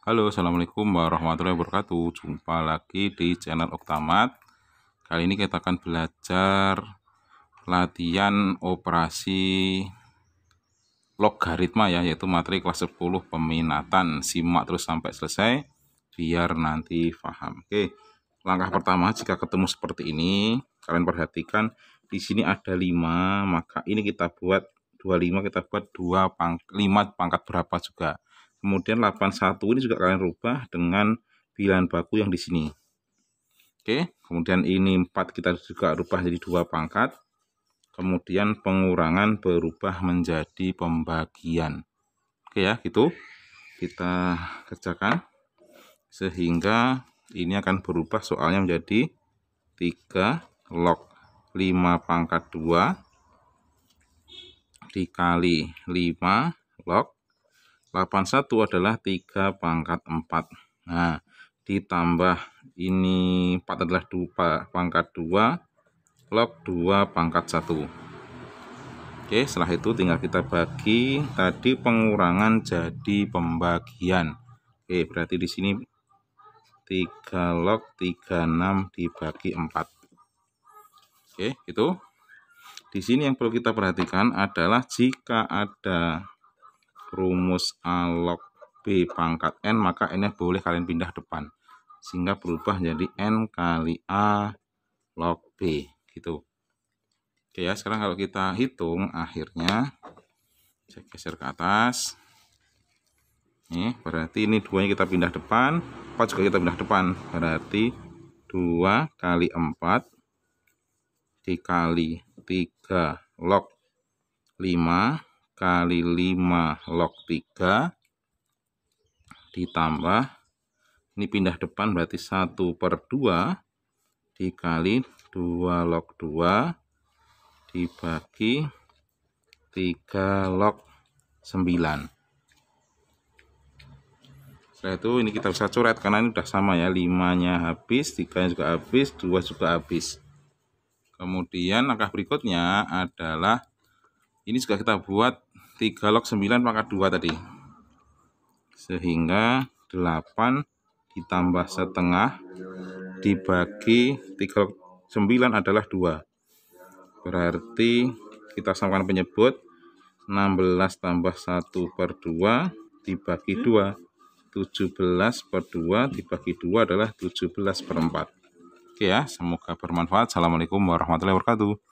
Halo, Assalamualaikum warahmatullahi wabarakatuh. Jumpa lagi di channel Oktamat. Kali ini kita akan belajar latihan operasi logaritma ya, yaitu materi kelas 10 peminatan. Simak terus sampai selesai biar nanti paham. Oke. Langkah pertama jika ketemu seperti ini, kalian perhatikan di sini ada 5, maka ini kita buat 25 kita buat 2 pang 5 pangkat berapa juga Kemudian 81 ini juga kalian rubah dengan pilihan baku yang di sini. Oke, kemudian ini 4 kita juga rubah jadi dua pangkat. Kemudian pengurangan berubah menjadi pembagian. Oke ya, gitu. Kita kerjakan sehingga ini akan berubah soalnya menjadi 3 log 5 pangkat 2 dikali 5 log 81 adalah 3 pangkat 4 nah ditambah ini 4 adalah 2 pangkat 2 log 2 pangkat 1 oke setelah itu tinggal kita bagi tadi pengurangan jadi pembagian oke berarti di sini 3 log 36 dibagi 4 oke itu di sini yang perlu kita perhatikan adalah jika ada rumus A log B pangkat N, maka n boleh kalian pindah depan. Sehingga berubah jadi N kali A log B. Gitu. Oke ya, sekarang kalau kita hitung akhirnya, saya geser ke atas. Nih, berarti ini duanya kita pindah depan, 4 juga kita pindah depan. Berarti 2 kali 4 dikali 3 log 5 kali 5 log 3 ditambah ini pindah depan berarti 1 per 2 dikali 2 log 2 dibagi 3 log 9 setelah itu ini kita bisa coret karena ini sudah sama ya 5 nya habis 3 nya juga habis 2 juga habis kemudian langkah berikutnya adalah ini juga kita buat 3 log 9 pangkat 2 tadi. Sehingga 8 ditambah setengah dibagi 3 log 9 adalah 2. Berarti kita samakan penyebut 16 tambah 1 per 2 dibagi 2. 17 per 2 dibagi 2 adalah 17 per 4. Oke ya, semoga bermanfaat. Assalamualaikum warahmatullahi wabarakatuh.